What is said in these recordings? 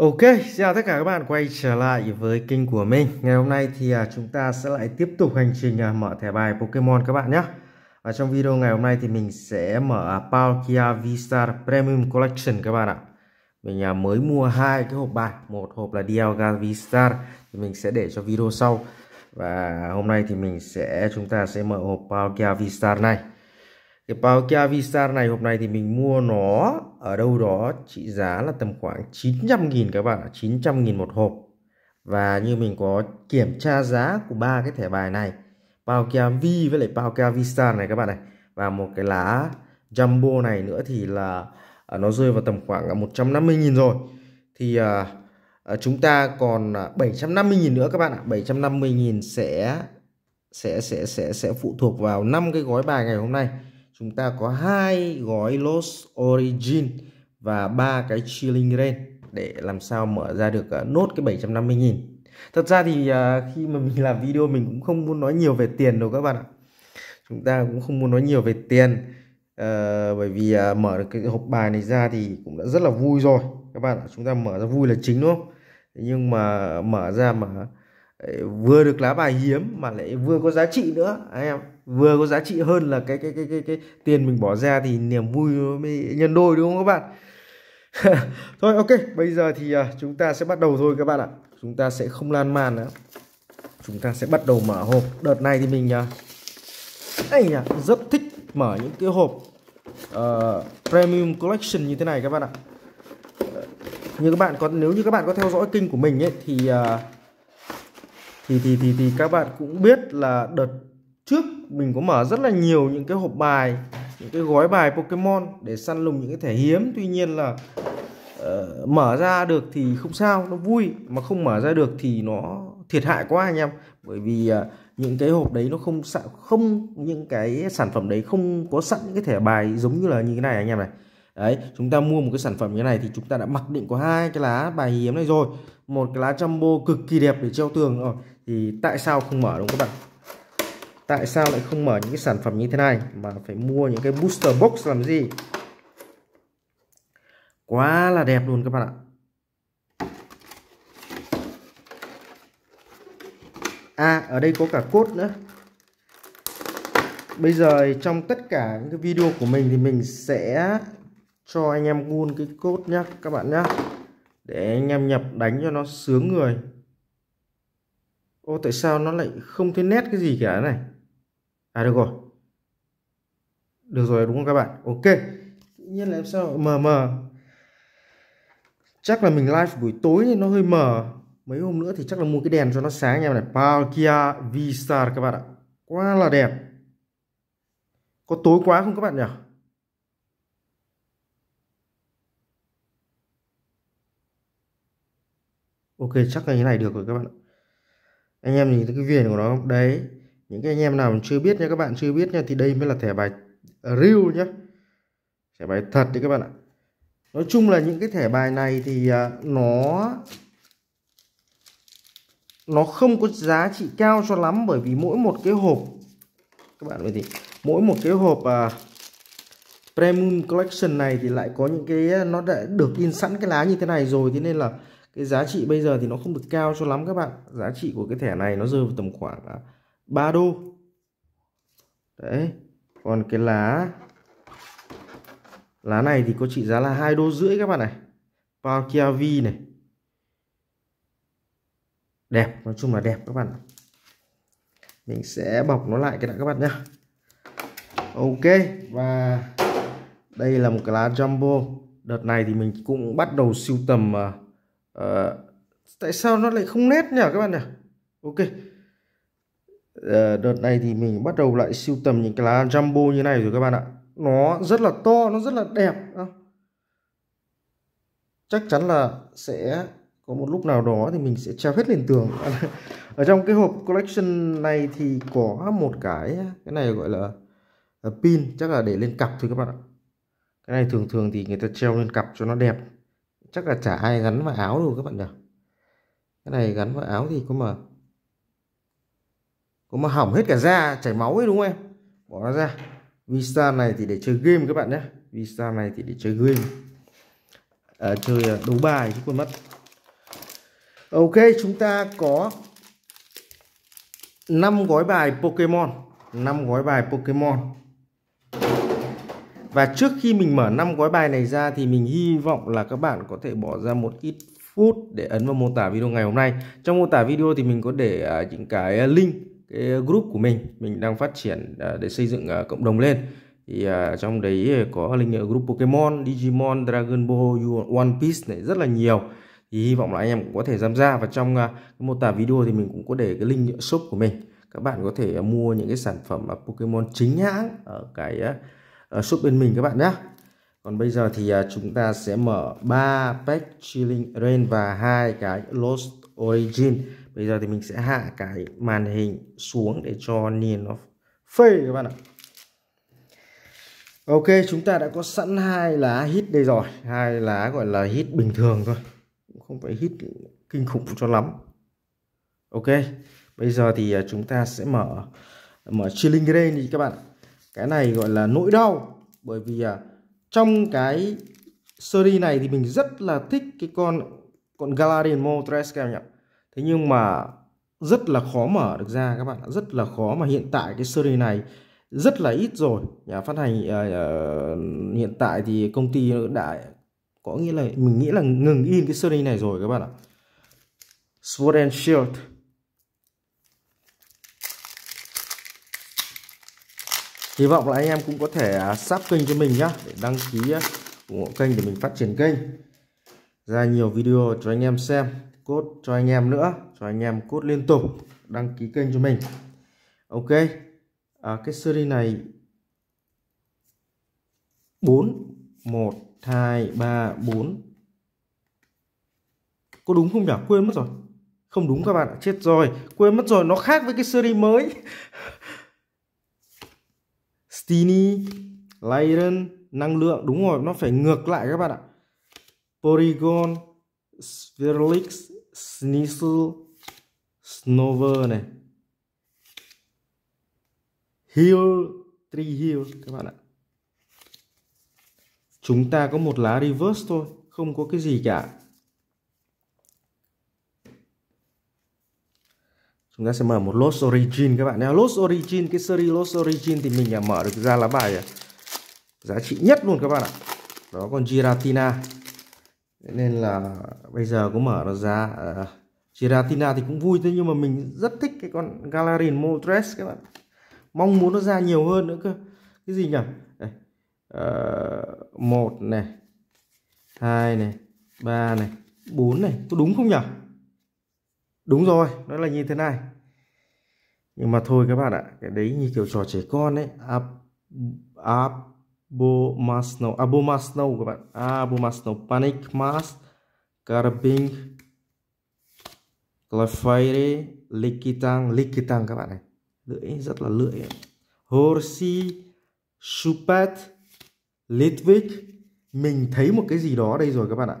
Ok, chào tất cả các bạn quay trở lại với kênh của mình Ngày hôm nay thì à, chúng ta sẽ lại tiếp tục hành trình à, mở thẻ bài Pokemon các bạn nhé Và trong video ngày hôm nay thì mình sẽ mở à, Palkia V-Star Premium Collection các bạn ạ Mình mới mua hai cái hộp bài Một hộp là Dialga V-Star thì mình sẽ để cho video sau Và hôm nay thì mình sẽ chúng ta sẽ mở hộp Palkia V-Star này Cái Palkia V-Star này hộp này thì mình mua nó ở đâu đó trị giá là tầm khoảng 900.000 các bạn 900.000 một hộp. Và như mình có kiểm tra giá của ba cái thẻ bài này, Pao Cavi với lại Pao Cavista này các bạn này và một cái lá Jumbo này nữa thì là à, nó rơi vào tầm khoảng 150.000 rồi. Thì uh, chúng ta còn 750.000 nữa các bạn ạ, 750.000 sẽ sẽ sẽ sẽ sẽ phụ thuộc vào năm cái gói bài ngày hôm nay chúng ta có hai gói loss origin và ba cái chilling range để làm sao mở ra được ờ, nốt cái 750.000 thật ra thì ờ, khi mà mình làm video mình cũng không muốn nói nhiều về tiền đâu các bạn ạ chúng ta cũng không muốn nói nhiều về tiền uh, bởi vì uh, mở được cái hộp bài này ra thì cũng đã rất là vui rồi các bạn chúng ta mở ra vui là chính đúng không nhưng mà mở ra mà vừa được lá bài hiếm mà lại vừa có giá trị nữa anh em vừa có giá trị hơn là cái cái cái cái, cái tiền mình bỏ ra thì niềm vui mới nhân đôi đúng không các bạn thôi ok bây giờ thì à, chúng ta sẽ bắt đầu thôi các bạn ạ chúng ta sẽ không lan man nữa chúng ta sẽ bắt đầu mở hộp đợt này thì mình đây à, nhá rất thích mở những cái hộp uh, premium collection như thế này các bạn ạ ờ, như các bạn có nếu như các bạn có theo dõi kênh của mình ấy thì uh, thì, thì thì thì các bạn cũng biết là đợt mình có mở rất là nhiều những cái hộp bài những cái gói bài Pokemon để săn lùng những cái thẻ hiếm tuy nhiên là uh, mở ra được thì không sao nó vui mà không mở ra được thì nó thiệt hại quá anh em bởi vì uh, những cái hộp đấy nó không sẵn, không những cái sản phẩm đấy không có sẵn những cái thẻ bài giống như là như thế này anh em này đấy chúng ta mua một cái sản phẩm như này thì chúng ta đã mặc định có hai cái lá bài hiếm này rồi một cái lá jumbo cực kỳ đẹp để treo tường rồi thì tại sao không mở đúng các bạn tại sao lại không mở những cái sản phẩm như thế này mà phải mua những cái booster box làm gì quá là đẹp luôn các bạn ạ à ở đây có cả cốt nữa bây giờ trong tất cả những cái video của mình thì mình sẽ cho anh em gun cái cốt nhá các bạn nhá để anh em nhập đánh cho nó sướng người ô tại sao nó lại không thấy nét cái gì cả này à được rồi được rồi đúng không các bạn ok tự nhiên là sao mờ mờ chắc là mình live buổi tối nên nó hơi mờ mấy hôm nữa thì chắc là mua cái đèn cho nó sáng nha này Pal Kia Vistar các bạn ạ quá là đẹp có tối quá không các bạn nhỉ ok chắc là như này được rồi các bạn ạ anh em nhìn thấy cái viền của nó đấy những cái anh em nào chưa biết nha các bạn chưa biết nha thì đây mới là thẻ bài real nhá thẻ bài thật đấy các bạn ạ nói chung là những cái thẻ bài này thì à, nó nó không có giá trị cao cho lắm bởi vì mỗi một cái hộp các bạn thì mỗi một cái hộp à, premium collection này thì lại có những cái à, nó đã được in sẵn cái lá như thế này rồi thế nên là cái giá trị bây giờ thì nó không được cao cho lắm các bạn giá trị của cái thẻ này nó rơi vào tầm khoảng à, 3 đô đấy còn cái lá lá này thì có trị giá là hai đô rưỡi các bạn này bao này đẹp nói chung là đẹp các bạn mình sẽ bọc nó lại cái đã các bạn nhé ok và đây là một cái lá jumbo đợt này thì mình cũng bắt đầu sưu tầm uh, uh, tại sao nó lại không nét nhỉ các bạn nhỉ ok Ờ, đợt này thì mình bắt đầu lại sưu tầm những cái lá jumbo như này rồi các bạn ạ nó rất là to nó rất là đẹp chắc chắn là sẽ có một lúc nào đó thì mình sẽ treo hết lên tường ở trong cái hộp collection này thì có một cái cái này gọi là ờ, pin chắc là để lên cặp thôi các bạn ạ cái này thường thường thì người ta treo lên cặp cho nó đẹp chắc là chả ai gắn vào áo đâu các bạn nhỉ cái này gắn vào áo thì có mà có mà hỏng hết cả da chảy máu ấy đúng không em bỏ nó ra visa này thì để chơi game các bạn nhé visa này thì để chơi game à, chơi à, đấu bài chứ quên mất ok chúng ta có 5 gói bài Pokemon 5 gói bài Pokemon và trước khi mình mở 5 gói bài này ra thì mình hy vọng là các bạn có thể bỏ ra một ít phút để ấn vào mô tả video ngày hôm nay. Trong mô tả video thì mình có để à, những cái à, link cái group của mình mình đang phát triển à, để xây dựng à, cộng đồng lên thì à, trong đấy có link group Pokemon, Digimon, Dragon Ball, One Piece này rất là nhiều thì hy vọng là anh em cũng có thể tham gia và trong mô tả video thì mình cũng có để cái link shop của mình các bạn có thể mua những cái sản phẩm Pokemon chính hãng ở cái shop bên mình các bạn nhé còn bây giờ thì chúng ta sẽ mở 3 pack chilling rain và hai cái lost origin bây giờ thì mình sẽ hạ cái màn hình xuống để cho nhìn nó phê các bạn ạ ok chúng ta đã có sẵn hai lá hit đây rồi hai lá gọi là hit bình thường thôi không phải hit kinh khủng cho lắm ok bây giờ thì à, chúng ta sẽ mở mở chilling rain đi các bạn cái này gọi là nỗi đau bởi vì à, trong cái series này thì mình rất là thích cái con còn Galarian Moltres các em nhỉ thế nhưng mà rất là khó mở được ra các bạn rất là khó mà hiện tại cái series này rất là ít rồi nhà phát hành uh, hiện tại thì công ty đã có nghĩa là mình nghĩ là ngừng in cái series này rồi các bạn ạ Sword and Shield Hy vọng là anh em cũng có thể à, sub kênh cho mình nhá để đăng ký à, ủng hộ kênh để mình phát triển kênh ra nhiều video cho anh em xem cốt cho anh em nữa cho anh em cốt liên tục đăng ký kênh cho mình ok à, cái series này 4 1 2 3 4 có đúng không nhỉ quên mất rồi không đúng các bạn ạ chết rồi quên mất rồi nó khác với cái series mới Stini Lyron năng lượng đúng rồi nó phải ngược lại các bạn ạ Polygon, Spherlix, Snizzle, Snover này Hill, Tree Hill các bạn ạ Chúng ta có một lá reverse thôi, không có cái gì cả Chúng ta sẽ mở một Lost Origin các bạn nhé Lost Origin, cái series Lost Origin thì mình đã mở được ra lá bài à, giá trị nhất luôn các bạn ạ Đó còn Giratina nên là bây giờ có mở nó ra à, Giratina thì cũng vui thế nhưng mà mình rất thích cái con Galarin Moltres các bạn mong muốn nó ra nhiều hơn nữa cơ cái gì nhỉ Đây. À, một này hai này ba này bốn này có đúng không nhỉ đúng rồi nó là như thế này nhưng mà thôi các bạn ạ cái đấy như kiểu trò trẻ con ấy áp áp Bo Masno. À Bo Masno các bạn. À Bo Masno. Panic Mas. Carbing. Clefairy. Likitang. Likitang các bạn này. Lưỡi rất là lưỡi. Horsi. Supat. Litvik. Mình thấy một cái gì đó đây rồi các bạn ạ.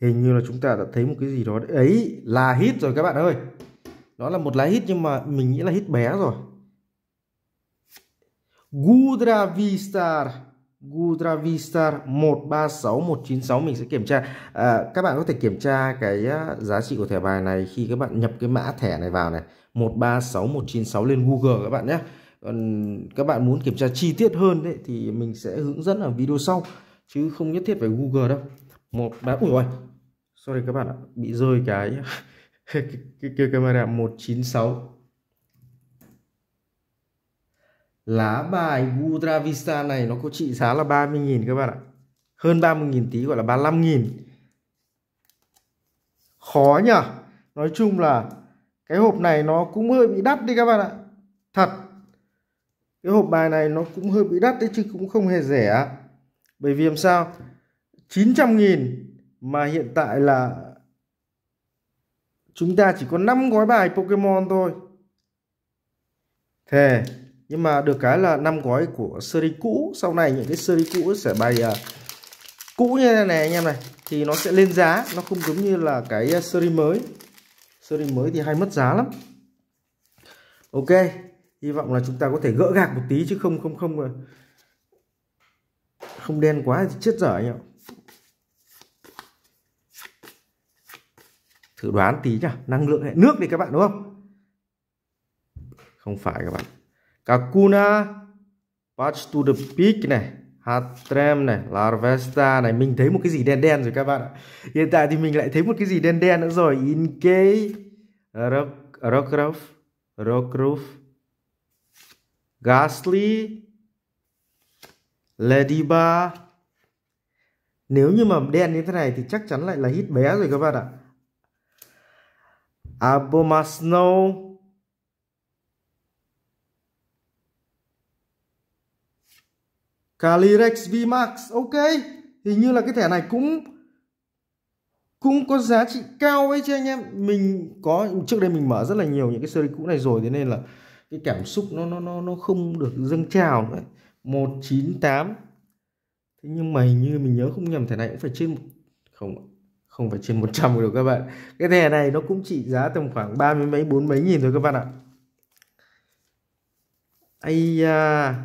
Hình như là chúng ta đã thấy một cái gì đó đấy. Ấy là hit rồi các bạn ơi. Nó là một lá hit nhưng mà mình nghĩ là hit bé rồi. Gudravistar Gudravistar 136196 mình sẽ kiểm tra à, các bạn có thể kiểm tra cái à, giá trị của thẻ bài này khi các bạn nhập cái mã thẻ này vào này 136196 lên Google các bạn nhé còn các bạn muốn kiểm tra chi tiết hơn đấy thì mình sẽ hướng dẫn ở video sau chứ không nhất thiết phải Google đâu một ba ui ôi sorry các bạn ạ bị rơi cái cái, cái, cái camera 196 lá bài Gudra Vista này nó có trị giá là 30.000 các bạn ạ hơn 30.000 tí gọi là 35.000 khó nhở nói chung là cái hộp này nó cũng hơi bị đắt đi các bạn ạ thật cái hộp bài này nó cũng hơi bị đắt đấy chứ cũng không hề rẻ bởi vì làm sao 900 nghìn mà hiện tại là chúng ta chỉ có 5 gói bài Pokemon thôi thề nhưng mà được cái là năm gói của series cũ sau này những cái series cũ sẽ bày uh, cũ như thế này anh em này thì nó sẽ lên giá nó không giống như là cái à, series mới series mới thì hay mất giá lắm ok hy vọng là chúng ta có thể gỡ gạc một tí chứ không không không à, không đen quá thì chết dở anh ạ thử đoán tí nhá năng lượng hệ nước đi các bạn đúng không không phải các bạn Kakuna Patch to the Peak này Hatrem này, Larvesta này Mình thấy một cái gì đen đen rồi các bạn ạ Hiện tại thì mình lại thấy một cái gì đen đen nữa rồi Inkei Rockruff Rockruff Gasly Ladyba Nếu như mà đen như thế này thì chắc chắn lại là hit bé rồi các bạn ạ Abomasnow Calirex VMAX ok hình như là cái thẻ này cũng cũng có giá trị cao ấy chứ anh em mình có trước đây mình mở rất là nhiều những cái series cũ này rồi thế nên là cái cảm xúc nó nó nó nó không được dâng trào nữa 198 thế nhưng mà hình như mình nhớ không nhầm thẻ này cũng phải trên không không phải trên 100 được các bạn cái thẻ này nó cũng trị giá tầm khoảng ba mươi mấy bốn mấy nghìn thôi các bạn ạ ai à,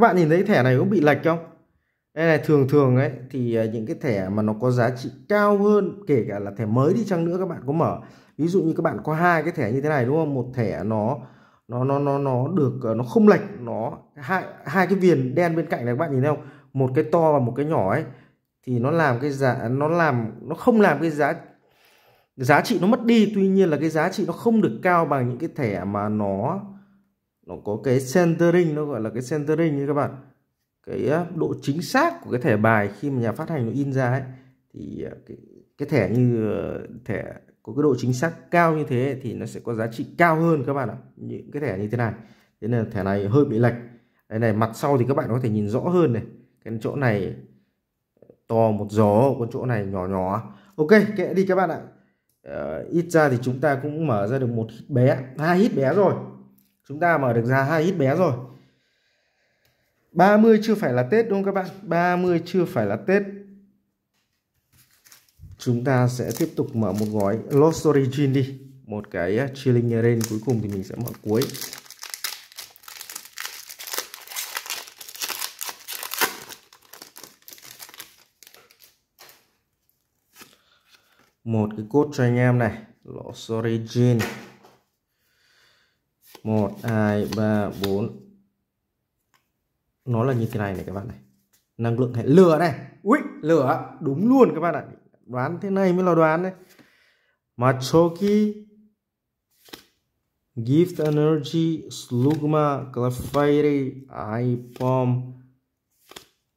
các bạn nhìn thấy thẻ này cũng bị lệch không đây này thường thường ấy thì à, những cái thẻ mà nó có giá trị cao hơn kể cả là thẻ mới đi chăng nữa các bạn có mở ví dụ như các bạn có hai cái thẻ như thế này đúng không một thẻ nó nó nó nó nó được à, nó không lệch nó hai hai cái viền đen bên cạnh này các bạn nhìn thấy không một cái to và một cái nhỏ ấy thì nó làm cái giá nó làm nó không làm cái giá giá trị nó mất đi tuy nhiên là cái giá trị nó không được cao bằng những cái thẻ mà nó nó có cái centering nó gọi là cái centering như các bạn cái độ chính xác của cái thẻ bài khi mà nhà phát hành nó in ra ấy thì à, cái, cái thẻ như ờ, thẻ có cái độ chính xác cao như thế thì nó sẽ có giá trị cao hơn các bạn ạ những cái thẻ như thế này thế nên thẻ này hơi bị lệch đây này mặt sau thì các bạn có thể nhìn rõ hơn này cái chỗ này to một gió con chỗ này nhỏ nhỏ ok kệ đi các bạn ạ uh, ít ra thì chúng ta cũng mở ra được một hít bé hai hít bé rồi chúng ta mở được ra hai ít bé rồi 30 chưa phải là Tết đúng không các bạn 30 chưa phải là Tết chúng ta sẽ tiếp tục mở một gói Lost Origin đi một cái uh, chilling rain cuối cùng thì mình sẽ mở cuối một cái cốt cho anh em này Lost Origin 1 2 3 4 nó là như thế này này các bạn này năng lượng hệ lửa này ui lửa đúng luôn các bạn ạ đoán thế này mới là đoán đấy Machoki Gift Energy Slugma Clefairy Ipom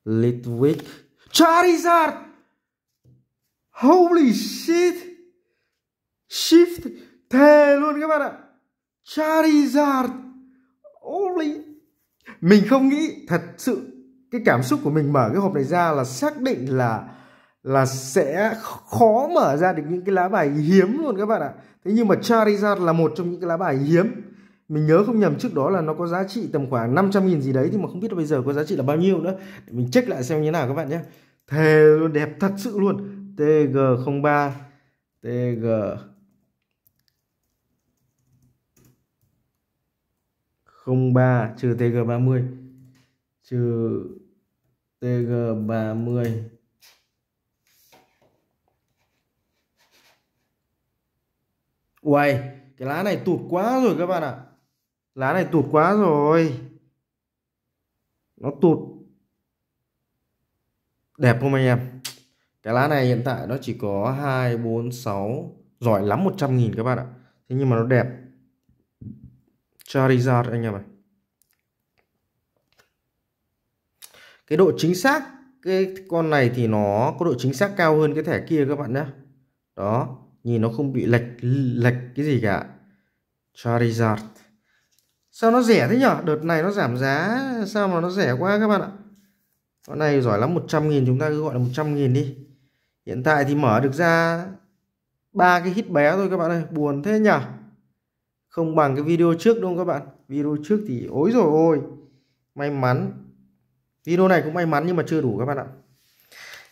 Litwick Charizard Holy shit Shift Thề luôn các bạn ạ Charizard Holy mình không nghĩ thật sự cái cảm xúc của mình mở cái hộp này ra là xác định là là sẽ khó mở ra được những cái lá bài hiếm luôn các bạn ạ thế nhưng mà Charizard là một trong những cái lá bài hiếm mình nhớ không nhầm trước đó là nó có giá trị tầm khoảng 500 nghìn gì đấy nhưng mà không biết bây giờ có giá trị là bao nhiêu nữa để mình check lại xem như nào các bạn nhé thề luôn đẹp thật sự luôn TG03 TG 03 trừ TG30 trừ TG30 Uầy, cái lá này tụt quá rồi các bạn ạ. À. Lá này tụt quá rồi. Nó tụt. Đẹp không anh em? Cái lá này hiện tại nó chỉ có 2, 4, 6, giỏi lắm 100 nghìn các bạn ạ. Thế nhưng mà nó đẹp. Charizard anh em ạ. Cái độ chính xác cái con này thì nó có độ chính xác cao hơn cái thẻ kia các bạn nhé. Đó, nhìn nó không bị lệch lệch cái gì cả. Charizard. Sao nó rẻ thế nhở? Đợt này nó giảm giá sao mà nó rẻ quá các bạn ạ. Con này giỏi lắm 100 nghìn chúng ta cứ gọi là 100 nghìn đi. Hiện tại thì mở được ra ba cái hit bé thôi các bạn ơi, buồn thế nhở? không bằng cái video trước đúng không các bạn video trước thì ối rồi ôi may mắn video này cũng may mắn nhưng mà chưa đủ các bạn ạ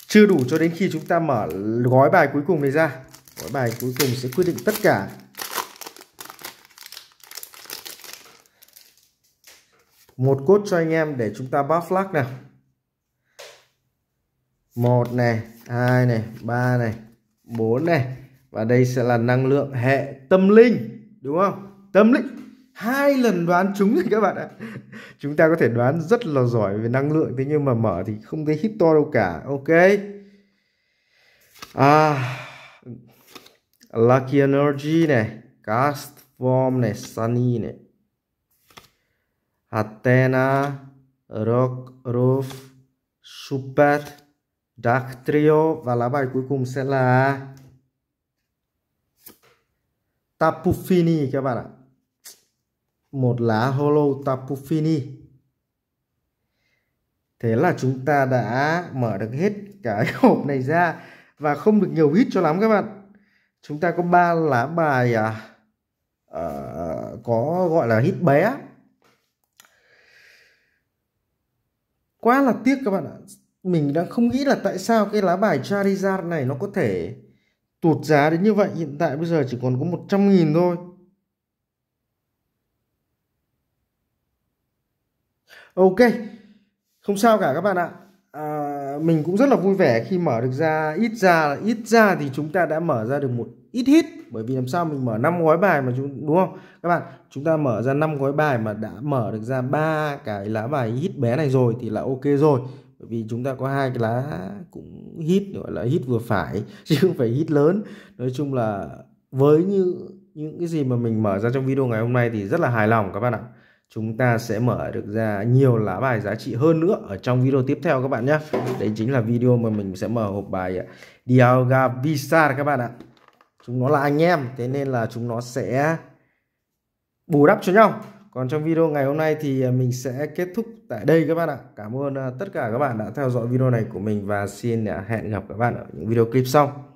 chưa đủ cho đến khi chúng ta mở gói bài cuối cùng này ra gói bài cuối cùng sẽ quyết định tất cả một cốt cho anh em để chúng ta bắp flag nào một này hai này ba này bốn này và đây sẽ là năng lượng hệ tâm linh đúng không tâm linh hai lần đoán trúng rồi các bạn ạ chúng ta có thể đoán rất là giỏi về năng lượng thế nhưng mà mở thì không thấy hit to đâu cả ok à lucky energy này cast form này sunny này Athena rock roof super dark trio và lá bài cuối cùng sẽ là tapufini các bạn ạ một lá Holo Tapufini thế là chúng ta đã mở được hết cái hộp này ra và không được nhiều hit cho lắm các bạn chúng ta có ba lá bài à, à, có gọi là hít bé quá là tiếc các bạn ạ mình đã không nghĩ là tại sao cái lá bài Charizard này nó có thể tụt giá đến như vậy hiện tại bây giờ chỉ còn có 100.000 thôi ok không sao cả các bạn ạ à, mình cũng rất là vui vẻ khi mở được ra ít ra ít ra thì chúng ta đã mở ra được một ít hit bởi vì làm sao mình mở 5 gói bài mà chúng đúng không các bạn chúng ta mở ra 5 gói bài mà đã mở được ra ba cái lá bài hit bé này rồi thì là ok rồi bởi vì chúng ta có hai cái lá cũng hít gọi là hít vừa phải chứ không phải hít lớn nói chung là với như những cái gì mà mình mở ra trong video ngày hôm nay thì rất là hài lòng các bạn ạ chúng ta sẽ mở được ra nhiều lá bài giá trị hơn nữa ở trong video tiếp theo các bạn nhé. Đấy chính là video mà mình sẽ mở hộp bài à, Dialga Visa các bạn ạ. Chúng nó là anh em, thế nên là chúng nó sẽ bù đắp cho nhau. Còn trong video ngày hôm nay thì à, mình sẽ kết thúc tại đây các bạn ạ. Cảm ơn à, tất cả các bạn đã theo dõi video này của mình và xin hẹn gặp các bạn ở những video clip sau.